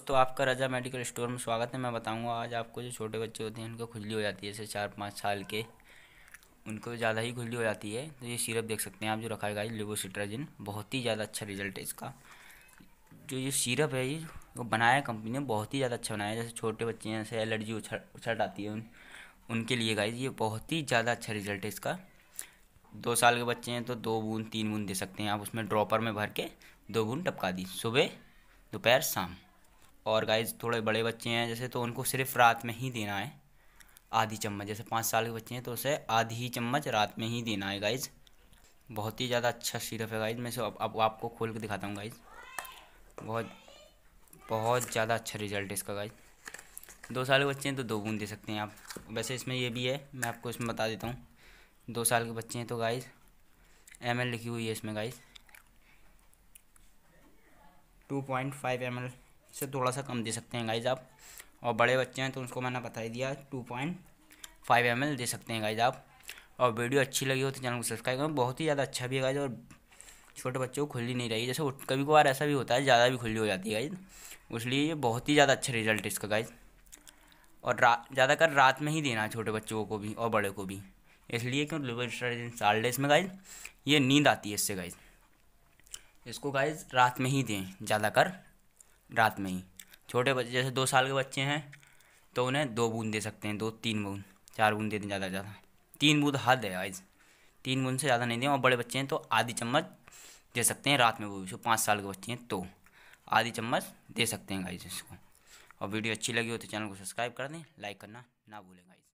दोस्तों आपका रजा medical store में स्वागत है मैं बताऊंगा आज आपको जो छोटे बच्चे होते हैं उनको खुजली हो जाती है जैसे चार पाँच साल के उनको ज़्यादा ही खुजली हो जाती है तो ये सिरप देख सकते हैं आप जो रखा है लिबोसिट्राजिन बहुत ही ज़्यादा अच्छा रिजल्ट है इसका जो ये सिरप है ये वो बनाया कंपनी ने बहुत ही ज़्यादा अच्छा बनाया जैसे छोटे बच्चे हैं जैसे एलर्जी उछट उछट आती है उन उनके लिए गाइज ये बहुत ही ज़्यादा अच्छा रिजल्ट है इसका दो साल के बच्चे हैं तो दो बूंद तीन बूंद दे सकते हैं आप उसमें ड्रॉपर में भर के दो बूंद टपका दी सुबह दोपहर शाम और गाइज थोड़े बड़े बच्चे हैं जैसे तो उनको सिर्फ रात में ही देना है आधी चम्मच जैसे पाँच साल के बच्चे हैं तो उसे आधी ही चम्मच रात में ही देना है गाइज बहुत ही ज़्यादा अच्छा सिरप है गाइज मैं इसे अब आपको खोल के दिखाता हूँ गाइज बहुत बहुत ज़्यादा अच्छा रिजल्ट है इसका गाइज दो साल के बच्चे हैं तो दो बूंद दे सकते हैं आप वैसे इसमें ये भी है मैं आपको इसमें बता देता हूँ दो साल के बच्चे हैं तो गाइज एम लिखी हुई है इसमें guys two point five M से थोड़ा सा कम दे सकते हैं गाइज आप और बड़े बच्चे हैं तो उसको मैंने बता ही दिया two point five M L दे सकते हैं गाइज आप और वीडियो अच्छी लगी हो तो चैनल को सब्सक्राइब करें बहुत ही ज़्यादा अच्छा भी है गाइज और छोटे बच्चों को खुली नहीं रही जैसे कभी कभार ऐसा भी होता है ज़्यादा भी खुली हो जाती है गाइज इसलिए ये बहुत ही ज़्यादा अच्छा रिजल्ट है इसका गाइज और रा ज़्यादातर रात में ही देना है छोटे बच्चों को भी और बड़े को भी इसलिए क्यों लिवर साल डे इसमें गाइज ये नींद आती है इससे गाइज इसको गाइज रात में ही दें ज़्यादातर रात में ही छोटे बच्चे जैसे दो साल के बच्चे हैं तो उन्हें दो बूंद दे सकते हैं दो तीन बूंद चार बूंद दे दें ज़्यादा ज़्यादा तीन बूंद हद है आइज तीन बूंद से ज़्यादा नहीं दें और बड़े बच्चे हैं तो आधी चम्मच दे सकते हैं रात में वो भी पाँच साल के बच्चे हैं तो आधी चम्मच दे सकते हैं गाइज इसको और वीडियो अच्छी लगी हो तो चैनल को सब्सक्राइब कर दें लाइक करना ना भूलें गाइज